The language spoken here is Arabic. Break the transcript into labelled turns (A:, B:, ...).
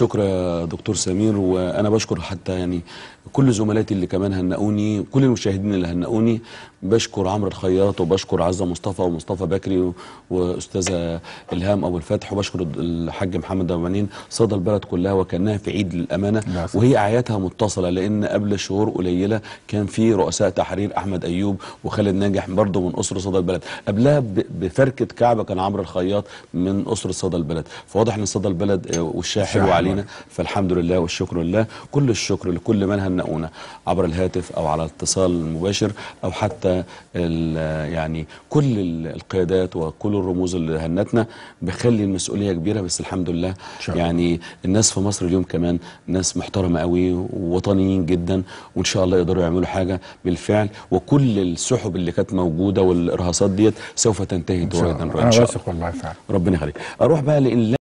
A: شكرا يا دكتور سمير وانا بشكر حتى يعني كل زملاتي اللي كمان هنقوني كل المشاهدين اللي هنقوني بشكر عمرو الخياط وبشكر عزه مصطفى ومصطفى بكري واستاذه الهام ابو الفتح وبشكر الحاج محمد منين صدى البلد كلها وكانها في عيد للامانه وهي اعيادها متصله لان قبل شهور قليله كان في رؤساء تحرير احمد ايوب وخالد ناجح برضه من اسره صدى البلد قبلها بفركه كعبه كان عمرو الخياط من اسره صدى البلد فواضح ان صدى البلد آه، وشها حلو علينا فالحمد لله والشكر لله كل الشكر لكل من هنئونا عبر الهاتف او على اتصال مباشر او حتى يعني كل القيادات وكل الرموز اللي هنتنا بخلي المسؤوليه كبيره بس الحمد لله شاء. يعني الناس في مصر اليوم كمان ناس محترمه قوي ووطنيين جدا وان شاء الله يقدروا يعملوا حاجه بالفعل وكل السحب اللي كانت موجوده والارهاصات ديت سوف تنتهي تواجدا ان شاء الله, إن شاء الله. والله فعلا ربنا يخليك اروح بقى لان